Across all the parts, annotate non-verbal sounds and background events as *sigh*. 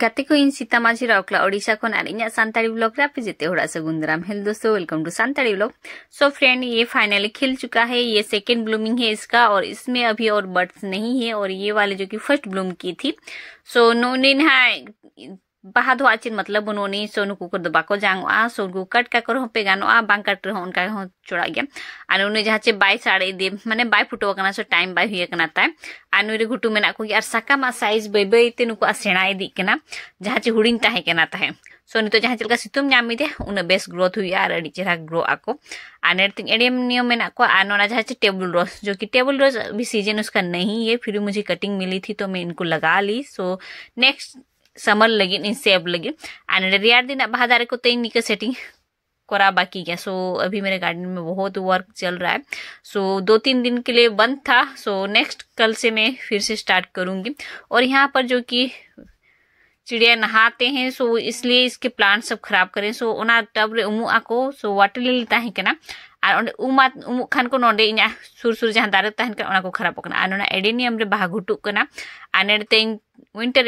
गाते को इन सीता माझी रावकला ओडिशा को नारिया ब्लॉग रे होड़ा से गुंदराम हेलो दोस्तों वेलकम टू सानतारी ब्लॉग सो फ्रेंड ये फाइनली खिल चुका है ये सेकेंड ब्लूमिंग है इसका और इसमें अभी और बर्ड्स नहीं है और ये वाले जो कि फर्स्ट ब्लूम की थी सो so, नो ने बहाद चे मतलब उन्होंने सोन को दबा को जांग सोन को कट का करो पे गान बांग कट रहे उनका हो चोड़ा गया आने उन्हें जहाँ चे बाई साड़े दे मैंने बाय फुटो करना सो टाइम बाय हुई करना था आने उन्हें घुटू में ना कोई और सका मा साइज बे बे ते नुको असेना दी के ना जहाँ चे हुड़ीन ताहे के ना ताहे सोनी तो जहाँ चलकर सितुम नाम दे उन्हें बेस ग्रोथ हुई यार अड़ी चेरा ग्रो आको आने तीन एडियम नियम में ना को आने वाला जहाँ चे टेबल रोज जो कि टेबल रोज अभी सीजन उसका नहीं है फिर मुझे कटिंग मिली थी तो मैं इनको लगा ली सो नेक्स्ट ᱥᱟᱢᱟᱨ ᱞᱟᱹᱜᱤᱫ इन ᱥᱮᱵ ᱞᱟᱹᱜᱤᱫ एंड रियार दिन बाहर ᱵᱟᱦᱟ ᱫᱟᱨᱮ ᱠᱚᱛᱮ ᱤᱧ ᱱᱤᱠᱟᱹ सेटिंग करा बाकी गया सो अभी मेरे गार्डन में बहुत वर्क चल रहा है सो दो तीन दिन के लिए बंद था सो नेक्स्ट कल से मैं फिर से स्टार्ट करूंगी और यहाँ पर जो कि चिड़िया नहाते हैं सो इसलिए इसके प्लांट सब खराब करें सो उन्हें टब रे उमू आको सो वाटर लिली ताहे के ना उमात उमु खान को सुर सुर जहां दारे तहन कर खराब होकना आनो ना एडी नियम रे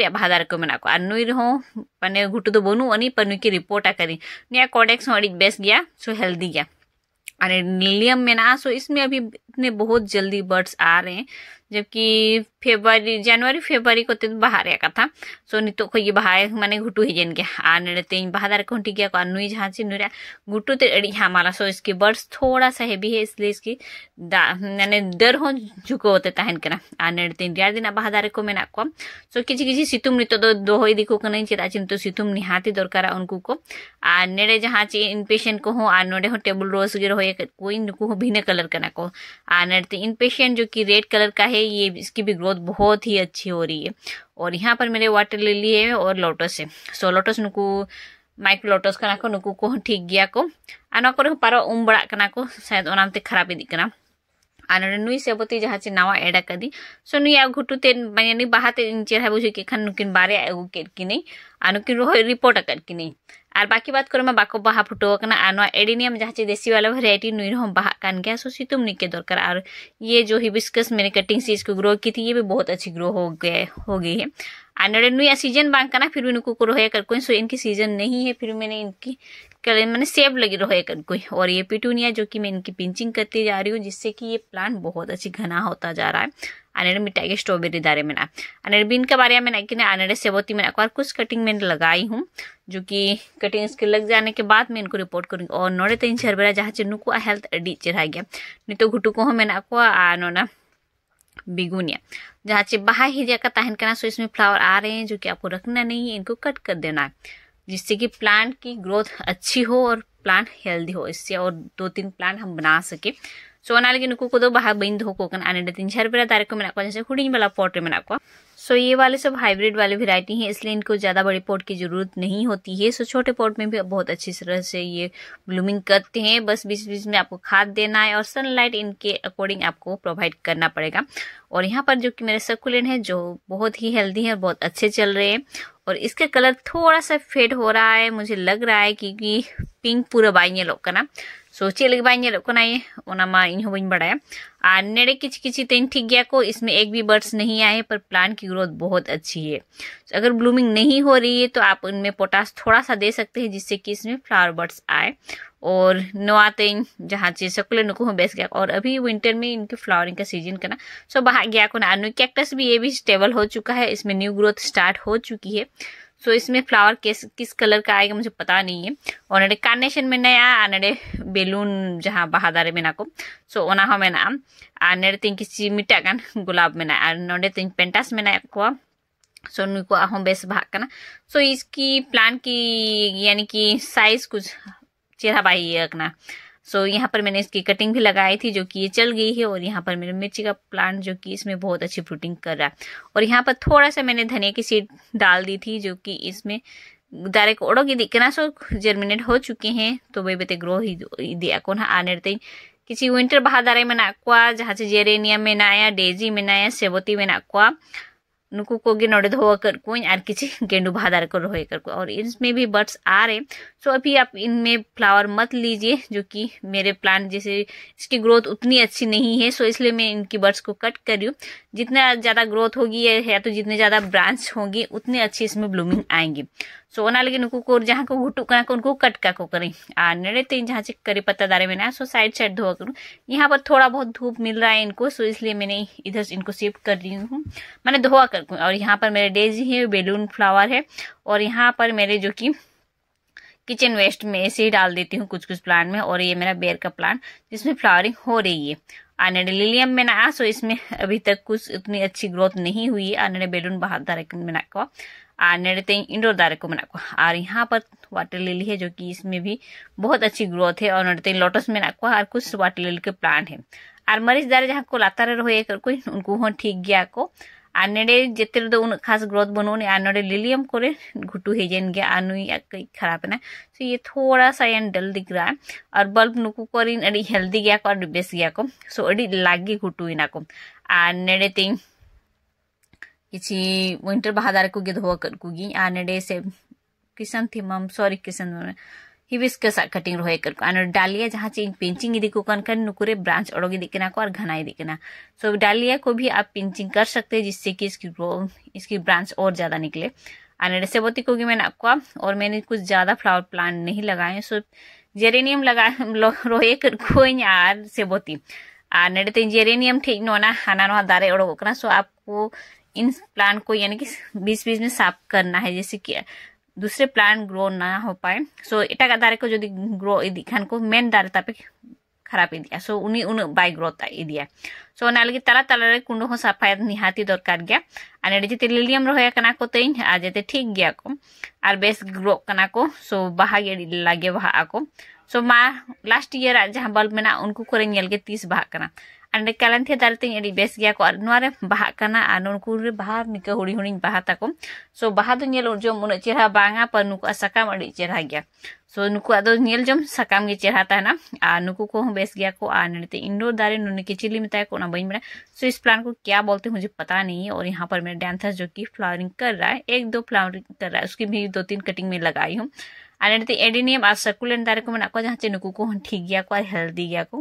दारे को मना को आनो इर घुटू तो बोनू अनी पनु की रिपोर्ट आ करी निया कोडेक्स बेस गया सो हेल्दी गया आने नियम में सो इसमें अभी इतने बहुत जल्दी बर्ड्स आ रहे हैं जबकि ᱯᱷᱮᱵᱨᱩᱣᱟᱨᱤ ᱡᱟᱱᱩᱣᱟᱨᱤ ᱯᱷᱮᱵᱨᱩᱣᱟᱨᱤ को तो बाहर कथा सो नित ᱱᱤᱛᱚᱜ ᱠᱷᱚᱡ ᱜᱮ ᱵᱟᱦᱟ ᱢᱟᱱᱮ ᱜᱷᱩᱴᱩ ᱦᱮᱡᱮᱱ ᱜᱮ ᱟᱨ ᱱᱚᱰᱮᱛᱮ ᱤᱧ ᱵᱟᱦᱟ ᱫᱟᱨᱮ ᱠᱚᱦᱚᱸ ᱴᱷᱤᱠ ते अड़ी हाँ माला सो इसकी बर्ड्स थोड़ा सा हेवी है इसलिए इसकी मैंने दर हो झुकावते तहन करा और दिन बाहर दारे को मेना को सो किसी किसी सितुम नित दोहो चेदा चिन सितुम निहाती दरकार उनको को और नेड़े जहाँ चे पेशेंट को ना टेबुल टेबल रोज गिर हो कोई नुको भिन्न कलर कना को और पेशेंट जो कि रेड कलर का है ये इसकी भी ग्रोथ ग्रोथ बहुत ही अच्छी हो रही है और यहाँ पर मेरे वाटर लिली है और लोटस है सो लोटस नुकू माइक्रो लोटस करना को नुकू को ठीक गया को और पारो उम बड़ा को शायद उनते खराब इदीकना और नुई सेबती जहाँ चीज नवा एड का सो नुई आगुटूते मानी बहाते चेहरा बुझे खान नुकिन बारे आगू कि नहीं और नुकिन रिपोर्ट कर की नहीं और बाकी बात करें बाको बहा फुटोकना एडिनियम जहाँ चे देसी वाला वेराइटी नुई हम बहा गया सो सीतुम नुई दरकार और ये जो हिबिस्कस मैंने कटिंग से इसको ग्रो की थी ये भी बहुत अच्छी ग्रो हो गए हो गई है और नड़ेनुआ सीजन बांकना फिर भी नुकू को रोहे कर कोई सो इनकी सीजन नहीं है फिर मैंने इनकी कर मैंने सेब लगी रोहे कर कोई और ये पिटूनिया जो कि मैं इनकी पिंचिंग करती जा रही हूँ जिससे कि ये प्लांट बहुत अच्छी घना होता जा रहा है अनेर के स्ट्रॉबेरी दारे में ना अनेर बीन के बारे में ना कि अनेर सेबोती में और कुछ कटिंग मैंने लगाई हूँ जो कि कटिंग इसके लग जाने के बाद मैं इनको रिपोर्ट करूँगी और नोड़े तो इन हरबरा जहाँ चेनुक हेल्थ अड़ी चेहरा गया नहीं नित तो घुटू को नोना बिगुनिया जहाँ बाहर ही का तहन करना सो इसमें फ्लावर आ रहे हैं जो कि आपको रखना नहीं है इनको कट कर देना है जिससे कि प्लांट की ग्रोथ अच्छी हो और प्लांट हेल्दी हो इससे और दो तीन प्लांट हम बना सके सो ᱚᱱᱟ ᱞᱟᱹᱜᱤᱫ ᱱᱩᱠᱩ ᱠᱚᱫᱚ ᱵᱟᱦᱟ ᱵᱟᱹᱧ ᱫᱚᱦᱚ ᱠᱚ पॉट में सो ये वाले सब हाइब्रिड वाले वेरायटी है इसलिए इनको ज़्यादा बड़े पॉट की ज़रूरत नहीं होती है सो छोटे पॉट में भी बहुत अच्छी तरह से ये ब्लूमिंग करते हैं बस बीच बीच में आपको खाद देना है और सनलाइट इनके अकॉर्डिंग आपको प्रोवाइड करना पड़ेगा और यहाँ पर जो कि मेरे सर्कुलेंट है जो बहुत ही हेल्दी है और बहुत अच्छे चल रहे हैं और इसका कलर थोड़ा सा फेड हो रहा है मुझे लग रहा है क्योंकि पिंक पूरा बाई ये लोग का ना सो so, चेक लगे इन और नेड़े किच किची तेन ठीक गया को इसमें एक भी बर्ड्स नहीं आए पर प्लांट की ग्रोथ बहुत अच्छी है so, अगर ब्लूमिंग नहीं हो रही है तो आप उनमें पोटास थोड़ा सा दे सकते हैं जिससे कि इसमें फ्लावर बर्ड्स आए और नवा तेन जहाँ चीज सकुले नुकू बेस गया और अभी विंटर में इनकी फ्लावरिंग का सीजन करना सो so, बाहर गया को ना कैक्टस भी ये भी स्टेबल हो चुका है इसमें न्यू ग्रोथ स्टार्ट हो चुकी है सो इसमें फ्लावर किस किस कलर का आएगा मुझे पता नहीं है और नडे कार्नेशन में नया आनडे बेलून जहाँ बहादारे में ना को सो ओना हो में आ नडे तीन किसी मिट्टा गन गुलाब में और नडे तीन पेंटास में ना को सो को हम बेस भाग का ना सो इसकी प्लान की यानी कि साइज कुछ चेहरा बाई करना सो so, यहाँ पर मैंने इसकी कटिंग भी लगाई थी जो कि ये चल गई है और यहाँ पर मेरे मिर्ची का प्लांट जो कि इसमें बहुत अच्छी फ्रूटिंग कर रहा है और यहाँ पर थोड़ा सा मैंने धनिया की सीड डाल दी थी जो कि इसमें डायरेक्ट की दिखना सो जर्मिनेट हो चुके हैं तो वे बेटे ग्रो ही दिया कौन आने किसी विंटर बाहर दारे में जेरेनिया में डेजी में सेबती में नुकू को नोड़े धोवा कर को और किसी गेंडू बाहा दार को रोहे कर और इसमें भी बर्ड्स आ रहे सो अभी आप इनमें फ्लावर मत लीजिए जो कि मेरे प्लांट जैसे इसकी ग्रोथ उतनी अच्छी नहीं है सो इसलिए मैं इनकी बर्ड्स को कट कर रही हूँ जितना ज़्यादा ग्रोथ होगी या तो जितने ज़्यादा ब्रांच होंगी उतनी अच्छी इसमें ब्लूमिंग आएंगी सो ᱚᱱᱟ ᱞᱟᱹᱜᱤᱫ ᱱᱩᱠᱩ को ᱡᱟᱦᱟᱸ को ᱜᱷᱩᱴᱩᱜ ᱠᱟᱱᱟ ᱠᱚ ᱩᱱᱠᱩ तीन जहाँ से करी पत्ता दारे में ना सो साइड साइड धोआ करूँ यहाँ पर थोड़ा बहुत धूप मिल रहा है इनको सो इसलिए मैंने इधर से इनको शिफ्ट कर ली हूँ मैंने धोआ कर और यहाँ पर मेरे डेजी है बेलून फ्लावर है और यहाँ पर मेरे जो कि किचन वेस्ट में ऐसे ही डाल देती हूँ कुछ कुछ प्लांट में और ये मेरा बेर का प्लांट जिसमें फ्लावरिंग हो रही है आनेडे लिलियम में ना सो इसमें अभी तक कुछ उतनी अच्छी ग्रोथ नहीं हुई है आनेडे बेलून बाहर दारे में ना और नेड़ते इंडोर दारे को मना को और यहाँ पर वाटर लिली है जो कि इसमें भी बहुत अच्छी ग्रोथ है और नेड़ते लोटस में को और कुछ वाटर लिली के प्लांट है और मरीज दारे जहाँ को लातारे कोई उनको हों हाँ ठीक गया को ᱟᱨ ᱱᱮᱰᱮ ᱡᱮᱛᱮ ᱨᱮᱫᱚ ᱩᱱᱟᱹᱜ ᱠᱷᱟᱥ ᱜᱨᱚᱛ ने ᱟᱹᱱᱤᱡ ᱟᱨ ᱱᱚᱰᱮ ᱞᱤᱞᱤᱭᱟᱢ ᱠᱚᱨᱮ ᱜᱷᱩᱴᱩ ᱦᱮᱡᱮᱱ ᱜᱮᱭᱟ ᱟᱨ ᱱᱩᱭᱟᱜ ᱠᱟᱹᱡ ᱠᱷᱟᱨᱟᱯ ना ᱥᱚ तो ये थोड़ा सा यान डल दिख रहा है और बल्ब नुकू करीन अड़ी हेल्दी गया को और बेस गया को सो अड़ी लागे घुटू इना को और नेड़े तीन किसी winter bahadar kuge doho akad kugin aa nade se kisan thimam sorry kisan hibiscus aa cutting rohe akad ko aa dahlia jahan che pinching idi ko kan kan nukure branch odog idi kana ko aur ghana idi kana so dahlia ko bhi aap pinching kar sakte hai jisse ki iski iski branch aur zyada nikle and सेवती को भी मैंने आपको और मैंने कुछ ज़्यादा flower plant नहीं लगाए हैं सो जेरेनियम लगा रोए कोई और सेवती और नेड़े जेरेनियम ठीक नोना हाना नोहा दारे उड़ोग सो आपको इन प्लांट को यानी कि बीच बीच में साफ करना है जैसे कि दूसरे प्लांट ग्रो ना हो पाए सो एटाग दारे को जो ग्रो खान को मेन दारे तापे खराब इदिया सो उनी उन बाय ग्रोथ इदिया सो ना लगी तला तला रे कुंडो हो साफाय निहाती दरकार गया आ नेडे जेते लिलियम रोया कना को तेई आ जेते ठीक गया को आर बेस ग्रो कना को सो बाहा गे लागे बाहा को सो मा लास्ट ईयर जहां बल्ब में ना उनको कोरे नेल के 30 बाहा करना ᱟᱨ ᱠᱟᱞᱟᱱ ᱛᱮ ᱫᱟᱨᱛᱤᱧ ᱟᱹᱰᱤ ᱵᱮᱥ ᱜᱮᱭᱟ ᱠᱚ ᱟᱨ ᱱᱚᱣᱟ ᱨᱮ ᱵᱟᱦᱟᱜ ᱠᱟᱱᱟ ᱟᱨ ᱱᱩᱠᱩ ᱨᱮ ᱵᱟᱦᱟ ᱱᱤᱠᱟᱹ ᱦᱩᱰᱤᱧ ᱦᱩᱰᱤᱧ ᱵᱟᱦᱟ ᱛᱟᱠᱚ ᱥᱚ ᱵᱟᱦᱟ ᱫᱚ ᱧᱮᱞ ᱡᱚᱢ ᱩᱱᱟᱹᱜ ᱪᱮᱨᱦᱟ ᱵᱟᱝᱟ ᱯᱟᱨ ᱱᱩᱠᱩᱣᱟᱜ ᱥᱟᱠᱟᱢ ᱟᱹᱰᱤ ᱪᱮᱨᱦᱟ ᱜᱮᱭᱟ ᱥᱚ ᱱᱩᱠᱩᱣᱟᱜ ᱫᱚ ᱧᱮᱞ ᱡᱚᱢ ᱥᱟᱠᱟᱢ ᱜᱮ ᱪᱮᱨᱦᱟ ᱛᱟᱦᱮᱱᱟ ᱟᱨ ᱱᱩᱠᱩ ᱠᱚ ᱦᱚᱸ ᱵᱮᱥ ᱜᱮᱭᱟ ᱠᱚ ᱟᱨ ᱱᱚᱛᱮ इंडोर दारे उन्होंने किचिली बताया को ना बनी बनाया सो इस प्लांट को क्या बोलते हैं मुझे पता नहीं है और यहाँ पर मेरा डैंथस जो कि फ्लावरिंग कर रहा है एक दो फ्लावरिंग कर रहा है उसकी भी दो तीन कटिंग में लगाई हूँ और एडिनियम और सर्कुलेंट दारे को मना जहाँ चे नुकू को ठीक गया को हेल्दी गया को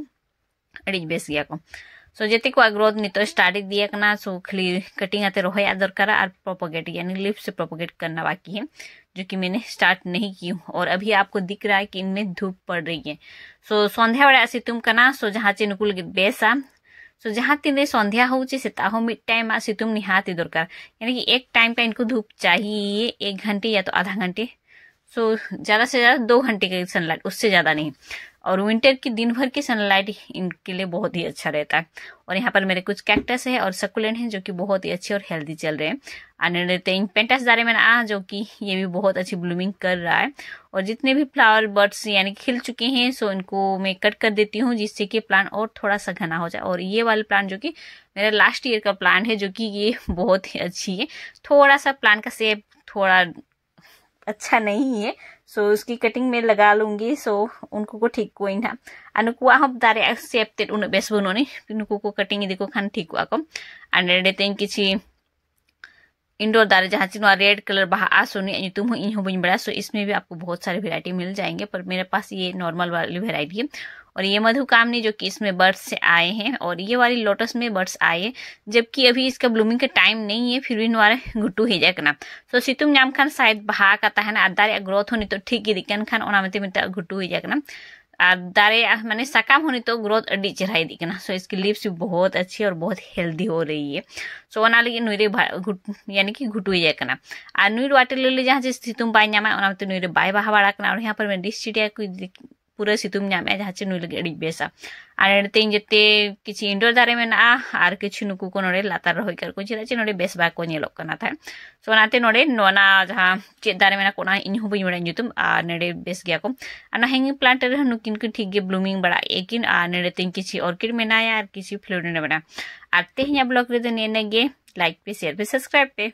ᱟᱹᱰᱤ ᱵᱮᱥ ᱜᱮᱭᱟ को ᱥᱚ ᱡᱮᱛᱮ ᱠᱚᱣᱟᱜ ᱜᱨᱳᱛᱷ ᱱᱤᱛᱚᱜ खाली कटिंग आते रोहया और प्रोपोगेट यानी लिप से प्रोपोगेट करना बाकी है जो कि मैंने स्टार्ट नहीं की और अभी आपको दिख रहा है कि इनमें धूप पड़ रही है सो सन्ध्या बड़े सितुम करना सो जहाँ चे नुकुल बेसा सो जहाँ तीन सन्ध्या हो चेता हो मिड टाइम आ निहाती दरकार यानी कि एक टाइम का इनको धूप चाहिए एक घंटे या तो आधा घंटे सो ज़्यादा से ज़्यादा दो घंटे का सनलाइट उससे ज़्यादा नहीं और विंटर की दिन भर की सनलाइट इनके लिए बहुत ही अच्छा रहता है और यहाँ पर मेरे कुछ कैक्टस है और सकुलेंट हैं जो कि बहुत ही अच्छे और हेल्दी चल रहे हैं आने रहते हैं पेंटस दारे में आ जो कि ये भी बहुत अच्छी ब्लूमिंग कर रहा है और जितने भी फ्लावर बर्ड्स यानी खिल चुके हैं सो इनको मैं कट कर देती हूँ जिससे कि प्लांट और थोड़ा सा घना हो जाए और ये वाला प्लांट जो कि मेरा लास्ट ईयर का प्लांट है जो कि ये *laughs* बहुत ही अच्छी है थोड़ा सा प्लांट का सेप थोड़ा अच्छा नहीं है सो उसकी कटिंग में लगा लूंगी सो उनको को ठीक को ना अनुकुआ हम दारे सेप तेज उन बेस बनोने उनको को कटिंग देखो खान ठीक को और नेडे तेज किसी इंडोर दारे जहाँ से रेड कलर सोनी आसोनी तुम हो इन हो बड़ा सो इसमें भी आपको बहुत सारे वेरायटी मिल जाएंगे पर मेरे पास ये नॉर्मल वाली वेरायटी है और ये मधुकामनी जो कि इसमें बर्ड्स से आए हैं और ये वाली लोटस में बर्ड्स आए हैं जबकि अभी इसका ब्लूमिंग का टाइम नहीं है फिर भी नोर *laughs* ही जाए करना सो सितुम नाम खान शायद बहा का है ना दारे ग्रोथ हो तो ठीक ही दिकन खान और मते मिटा गुटू हेजा करना और दारे मैंने सकाम होने तो ग्रोथ अड्डी चढ़ाई दी करना सो इसकी लिप्स भी बहुत अच्छी और बहुत हेल्दी हो रही है सो ओना लगे नुरे घुट यानी कि घुटुइया करना और नुर वाटर लिली जहाँ से तुम बाई नामा ओना मते नुरे बाई बहा बाड़ा करना और यहाँ पर मैं डिस चिड़िया को ᱯᱩᱨᱟᱹ ᱥᱤᱛᱩᱝ ᱧᱟᱢᱮᱜᱼᱟ ᱡᱟᱦᱟᱸ ᱪᱮ ᱱᱩᱭ ᱞᱟᱹᱜᱤᱫ ᱟᱹᱰᱤ ᱵᱮᱥᱟ ᱟᱨ ᱱᱚᱛᱮᱧ ᱡᱮᱛᱮ ᱠᱤᱪᱷᱩ ᱤᱱᱰᱳᱨ ᱫᱟᱨᱮ ᱢᱮᱱᱟᱜᱼᱟ ᱟᱨ ᱠᱤᱪᱷᱩ ᱱᱩᱠᱩ ᱠᱚ ᱱᱚᱰᱮ ᱞᱟᱛᱟᱨ ᱨᱚᱦᱚᱭ ᱠᱟᱜ ᱠᱚ ᱪᱮᱫᱟᱜ ᱪᱮ ᱱᱚᱰᱮ ᱵᱮᱥ ᱵᱟᱠᱚ ᱧᱮᱞᱚᱜ ᱠᱟᱱᱟ ᱛᱟᱦᱮᱸ ᱥᱚ ᱚᱱᱟᱛᱮ ᱱᱚᱰᱮ ᱱᱚᱣᱟ ᱡᱟᱦᱟᱸ ᱪᱮᱫ ᱫᱟᱨᱮ ᱢᱮᱱᱟᱜ ᱠᱚ ᱚᱱᱟ ᱤᱧᱦᱚᱸ ᱵᱟᱹᱧ ᱵᱟᱲᱟᱭ ᱧᱩᱛᱩᱢ ᱟᱨ ᱱᱚᱰᱮ ᱵᱮᱥ ᱜᱮᱭᱟ ᱠᱚ ᱟᱨ ᱚᱱᱟ ᱦᱮᱝᱜᱤᱝ ᱯᱞᱟᱱᱴ ᱨᱮᱦᱚᱸ ᱱᱩᱠᱤᱱ ᱠᱤᱱ ᱴᱷᱤᱠ ᱜᱮ ᱵᱞᱩᱢᱤᱝ ᱵᱟᱲᱟᱜᱼᱟ ᱠᱤᱱ ᱟᱨ ᱱᱚᱰᱮ ᱛᱤᱧ ᱠᱤᱪᱷᱩ ᱚᱨᱠᱤᱰ ᱢᱮᱱᱟᱭᱟ ᱟᱨ ᱠᱤᱪᱷᱩ ᱯᱷᱞᱳᱨᱤᱱᱟ ᱢᱮᱱᱟᱜᱼᱟ ᱟᱨ ᱛᱮᱦᱮᱧᱟᱜ ᱵᱞᱚᱜ ᱨᱮᱫᱚ ᱱᱤᱭᱟᱹ ᱜᱮ ᱞᱟᱭᱤᱠ ᱯᱮ ᱥᱮᱭᱟᱨ ᱯᱮ ᱥᱟᱵᱥᱠᱨᱟᱭᱤᱵ ᱯᱮ